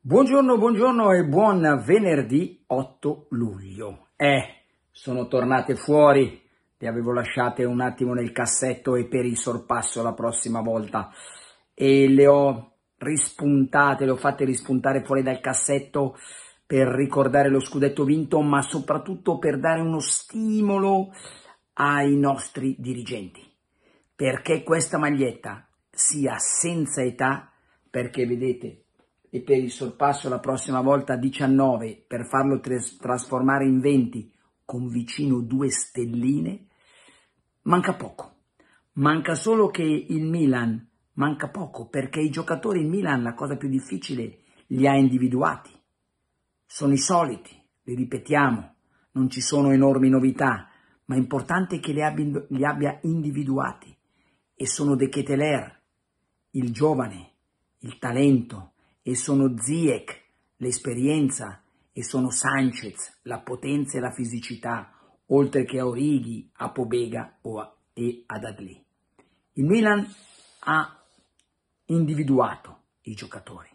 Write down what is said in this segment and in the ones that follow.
Buongiorno, buongiorno e buon venerdì 8 luglio. Eh, sono tornate fuori, le avevo lasciate un attimo nel cassetto e per il sorpasso la prossima volta e le ho rispuntate, le ho fatte rispuntare fuori dal cassetto per ricordare lo scudetto vinto, ma soprattutto per dare uno stimolo ai nostri dirigenti, perché questa maglietta sia senza età, perché vedete, e per il sorpasso la prossima volta 19, per farlo trasformare in 20, con vicino due stelline, manca poco. Manca solo che il Milan manca poco perché i giocatori in Milan la cosa più difficile li ha individuati. Sono i soliti, li ripetiamo, non ci sono enormi novità, ma è importante che li abbia, li abbia individuati. E sono De Keteler, il giovane, il talento, e sono Ziek, l'esperienza, e sono Sanchez, la potenza e la fisicità, oltre che a Orighi, a Pobega o a, e ad Adli. Il Milan ha individuato i giocatori.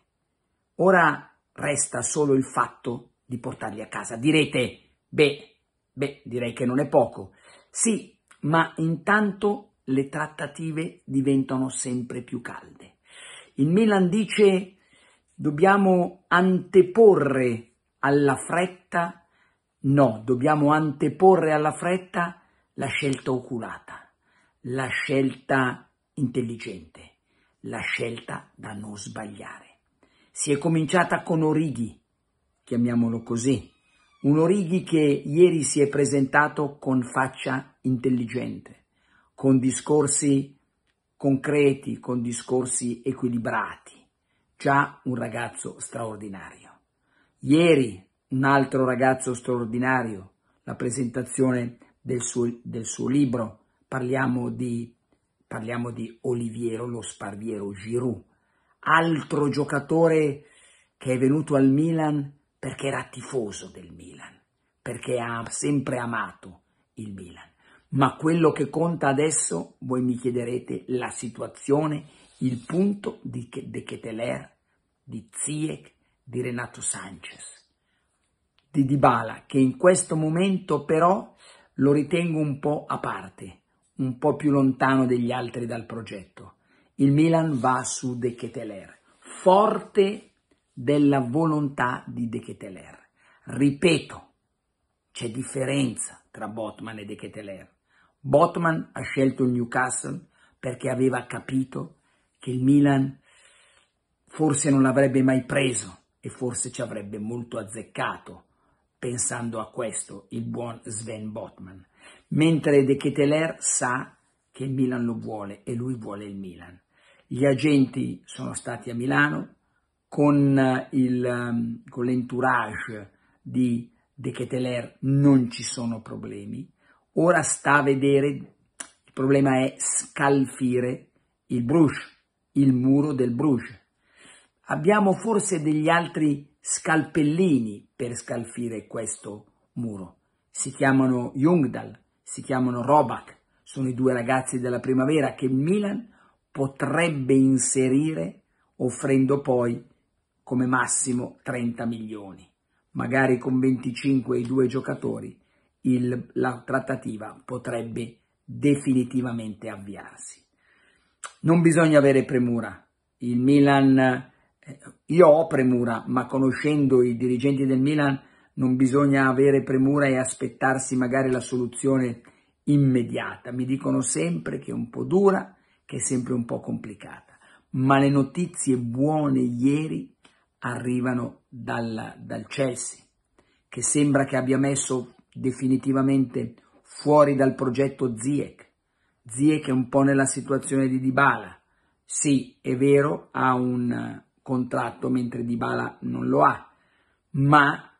Ora resta solo il fatto di portarli a casa. Direte, beh, beh, direi che non è poco. Sì, ma intanto le trattative diventano sempre più calde. Il Milan dice dobbiamo anteporre alla fretta, no, dobbiamo anteporre alla fretta la scelta oculata, la scelta intelligente la scelta da non sbagliare. Si è cominciata con Orighi, chiamiamolo così, un Orighi che ieri si è presentato con faccia intelligente, con discorsi concreti, con discorsi equilibrati, già un ragazzo straordinario. Ieri un altro ragazzo straordinario, la presentazione del suo, del suo libro, parliamo di Parliamo di Oliviero, lo Sparviero Giroud, altro giocatore che è venuto al Milan perché era tifoso del Milan, perché ha sempre amato il Milan. Ma quello che conta adesso, voi mi chiederete, la situazione, il punto di De Keteler, di Ziek, di Renato Sanchez, di Dybala, che in questo momento però lo ritengo un po' a parte, un po' più lontano degli altri dal progetto. Il Milan va su De Keteler, forte della volontà di De Keteler. Ripeto, c'è differenza tra Botman e De Keteler. Botman ha scelto il Newcastle perché aveva capito che il Milan forse non l'avrebbe mai preso e forse ci avrebbe molto azzeccato pensando a questo il buon Sven Botman mentre De Keteler sa che il Milan lo vuole e lui vuole il Milan. Gli agenti sono stati a Milano con, eh, il, ehm, con l'entourage di De Keteler non ci sono problemi. Ora sta a vedere, il problema è scalfire il Bruges, il muro del Bruges. Abbiamo forse degli altri scalpellini per scalfire questo muro si chiamano Jungdal, si chiamano Robak, sono i due ragazzi della primavera che il Milan potrebbe inserire offrendo poi come massimo 30 milioni. Magari con 25 i due giocatori il, la trattativa potrebbe definitivamente avviarsi. Non bisogna avere premura. Il Milan, eh, io ho premura, ma conoscendo i dirigenti del Milan non bisogna avere premura e aspettarsi magari la soluzione immediata. Mi dicono sempre che è un po' dura, che è sempre un po' complicata, ma le notizie buone ieri arrivano dal, dal Chelsea, che sembra che abbia messo definitivamente fuori dal progetto Ziek. Ziek è un po' nella situazione di Dybala. Sì, è vero, ha un eh, contratto mentre Dybala non lo ha, ma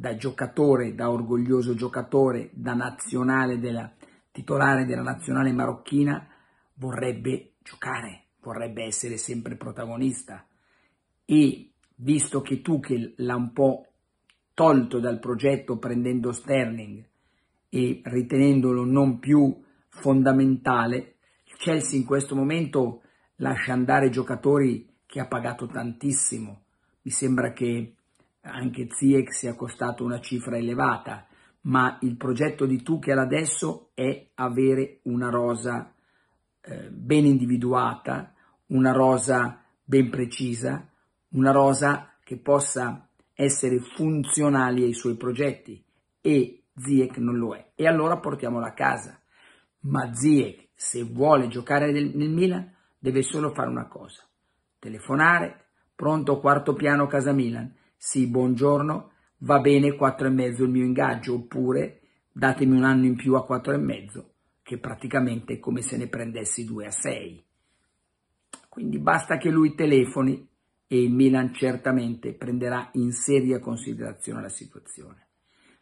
da giocatore, da orgoglioso giocatore, da nazionale della titolare della nazionale marocchina, vorrebbe giocare, vorrebbe essere sempre protagonista. E visto che tu che l'ha un po' tolto dal progetto prendendo Sterling e ritenendolo non più fondamentale, il Chelsea in questo momento lascia andare giocatori che ha pagato tantissimo. Mi sembra che anche ZIEC è costato una cifra elevata, ma il progetto di Tuchel adesso è avere una rosa eh, ben individuata, una rosa ben precisa, una rosa che possa essere funzionale ai suoi progetti e Ziek non lo è. E allora portiamola a casa. Ma Ziek, se vuole giocare nel, nel Milan, deve solo fare una cosa. Telefonare, pronto quarto piano Casa Milan, sì, buongiorno, va bene quattro e mezzo il mio ingaggio, oppure datemi un anno in più a quattro e mezzo, che praticamente è come se ne prendessi due a sei. Quindi basta che lui telefoni e il Milan certamente prenderà in seria considerazione la situazione.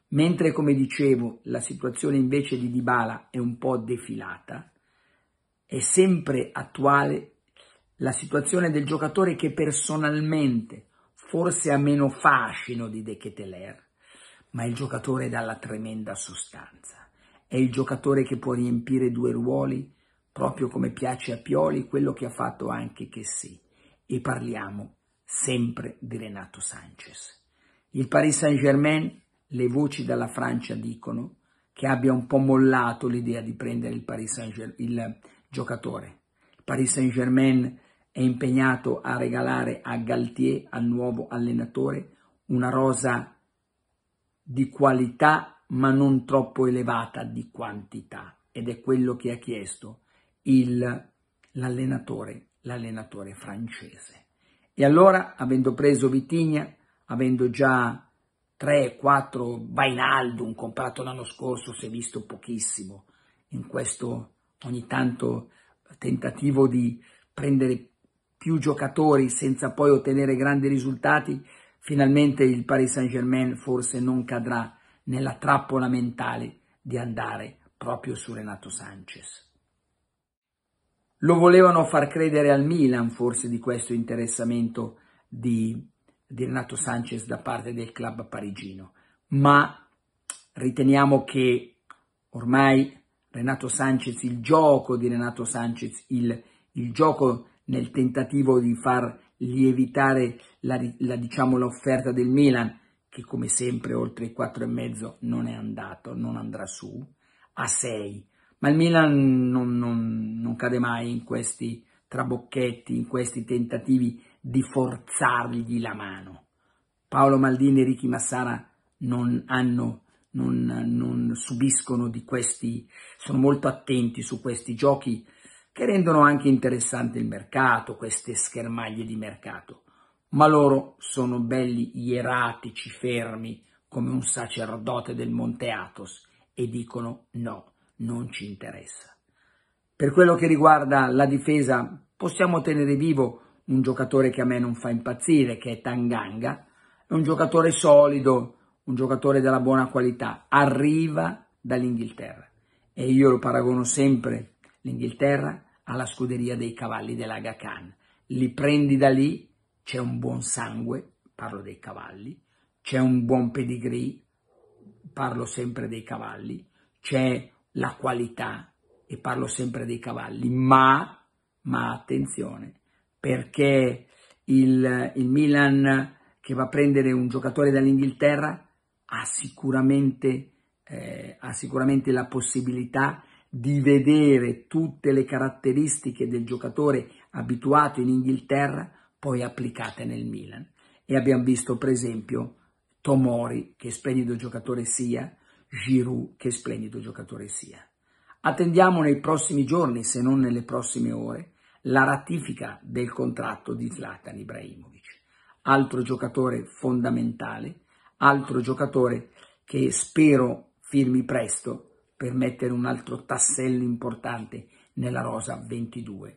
Mentre, come dicevo, la situazione invece di Dybala è un po' defilata, è sempre attuale la situazione del giocatore che personalmente forse ha meno fascino di De Keteler, ma il giocatore dalla tremenda sostanza. È il giocatore che può riempire due ruoli, proprio come piace a Pioli, quello che ha fatto anche che sì. E parliamo sempre di Renato Sanchez. Il Paris Saint-Germain, le voci dalla Francia dicono che abbia un po' mollato l'idea di prendere il, il giocatore. Il Paris Saint-Germain è impegnato a regalare a Galtier, al nuovo allenatore, una rosa di qualità ma non troppo elevata di quantità ed è quello che ha chiesto l'allenatore, l'allenatore francese. E allora, avendo preso Vitigna, avendo già 3-4 Bainaldum comprato l'anno scorso, si è visto pochissimo in questo ogni tanto tentativo di prendere più giocatori senza poi ottenere grandi risultati, finalmente il Paris Saint-Germain forse non cadrà nella trappola mentale di andare proprio su Renato Sanchez. Lo volevano far credere al Milan forse di questo interessamento di, di Renato Sanchez da parte del club parigino, ma riteniamo che ormai Renato Sanchez, il gioco di Renato Sanchez, il, il gioco nel tentativo di far lievitare la, la, diciamo, l'offerta del Milan, che come sempre oltre i 4,5 non è andato, non andrà su, a 6. Ma il Milan non, non, non cade mai in questi trabocchetti, in questi tentativi di forzargli la mano. Paolo Maldini e Ricky Massara non hanno non, non, subiscono di questi, sono molto attenti su questi giochi che rendono anche interessante il mercato, queste schermaglie di mercato, ma loro sono belli ieratici, fermi, come un sacerdote del Monte Athos, e dicono no, non ci interessa. Per quello che riguarda la difesa, possiamo tenere vivo un giocatore che a me non fa impazzire, che è Tanganga, è un giocatore solido, un giocatore della buona qualità, arriva dall'Inghilterra e io lo paragono sempre l'Inghilterra alla scuderia dei cavalli dell'Aga Khan. Li prendi da lì, c'è un buon sangue, parlo dei cavalli, c'è un buon pedigree, parlo sempre dei cavalli, c'è la qualità e parlo sempre dei cavalli, ma, ma attenzione, perché il, il Milan che va a prendere un giocatore dall'Inghilterra ha sicuramente, eh, ha sicuramente la possibilità di vedere tutte le caratteristiche del giocatore abituato in Inghilterra poi applicate nel Milan. E abbiamo visto per esempio Tomori, che splendido giocatore sia, Giroud, che splendido giocatore sia. Attendiamo nei prossimi giorni, se non nelle prossime ore, la ratifica del contratto di Zlatan Ibrahimovic, altro giocatore fondamentale, altro giocatore che spero firmi presto per mettere un altro tassello importante nella rosa 22-23.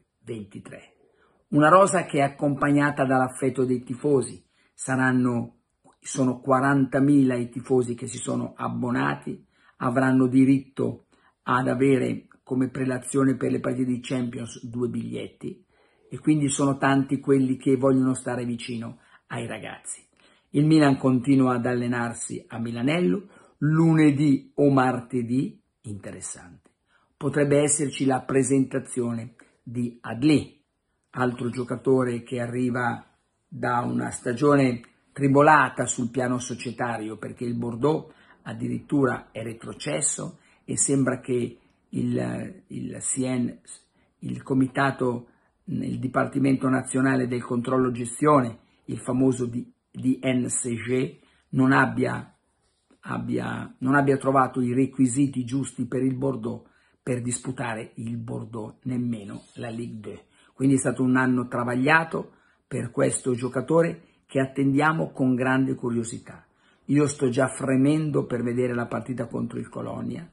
Una rosa che è accompagnata dall'affetto dei tifosi, saranno sono 40.000 i tifosi che si sono abbonati, avranno diritto ad avere come prelazione per le partite di Champions due biglietti e quindi sono tanti quelli che vogliono stare vicino ai ragazzi. Il Milan continua ad allenarsi a Milanello, lunedì o martedì interessante. Potrebbe esserci la presentazione di Adli, altro giocatore che arriva da una stagione tribolata sul piano societario perché il Bordeaux addirittura è retrocesso e sembra che il, il CN, il comitato, il Dipartimento Nazionale del Controllo Gestione, il famoso D, DNCG, non abbia abbia, non abbia trovato i requisiti giusti per il Bordeaux per disputare il Bordeaux, nemmeno la Ligue 2. Quindi è stato un anno travagliato per questo giocatore che attendiamo con grande curiosità. Io sto già fremendo per vedere la partita contro il Colonia,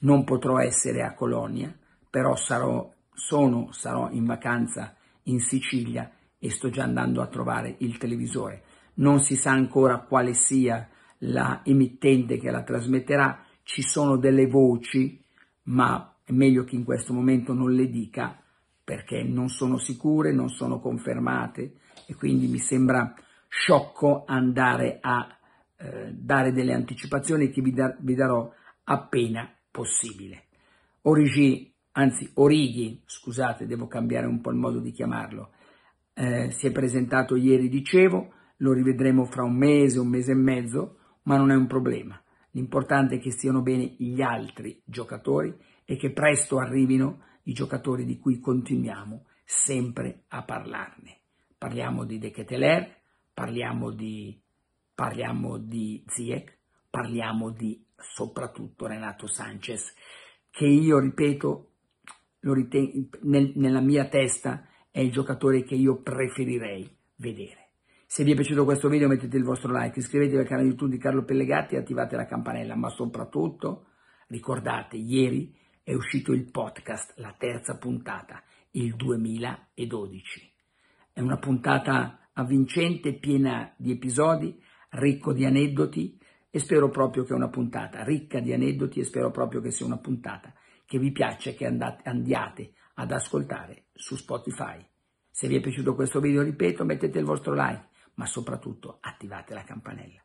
non potrò essere a Colonia, però sarò, sono, sarò in vacanza in Sicilia e sto già andando a trovare il televisore. Non si sa ancora quale sia la emittente che la trasmetterà, ci sono delle voci, ma è meglio che in questo momento non le dica perché non sono sicure, non sono confermate e quindi mi sembra sciocco andare a eh, dare delle anticipazioni che vi, da vi darò appena possibile. Origi, anzi Origi, scusate, devo cambiare un po' il modo di chiamarlo, eh, si è presentato ieri, dicevo, lo rivedremo fra un mese, un mese e mezzo, ma non è un problema. L'importante è che stiano bene gli altri giocatori e che presto arrivino i giocatori di cui continuiamo sempre a parlarne. Parliamo di De Keteler, parliamo di, parliamo di Ziek, parliamo di soprattutto Renato Sanchez, che io ripeto, nel, nella mia testa è il giocatore che io preferirei vedere. Se vi è piaciuto questo video mettete il vostro like, iscrivetevi al canale YouTube di Carlo Pellegatti e attivate la campanella, ma soprattutto ricordate, ieri è uscito il podcast, la terza puntata, il 2012. È una puntata avvincente, piena di episodi, ricco di aneddoti e spero proprio che è una puntata ricca di aneddoti e spero proprio che sia una puntata che vi piaccia e che andate, andiate ad ascoltare su Spotify. Se vi è piaciuto questo video, ripeto, mettete il vostro like ma soprattutto attivate la campanella.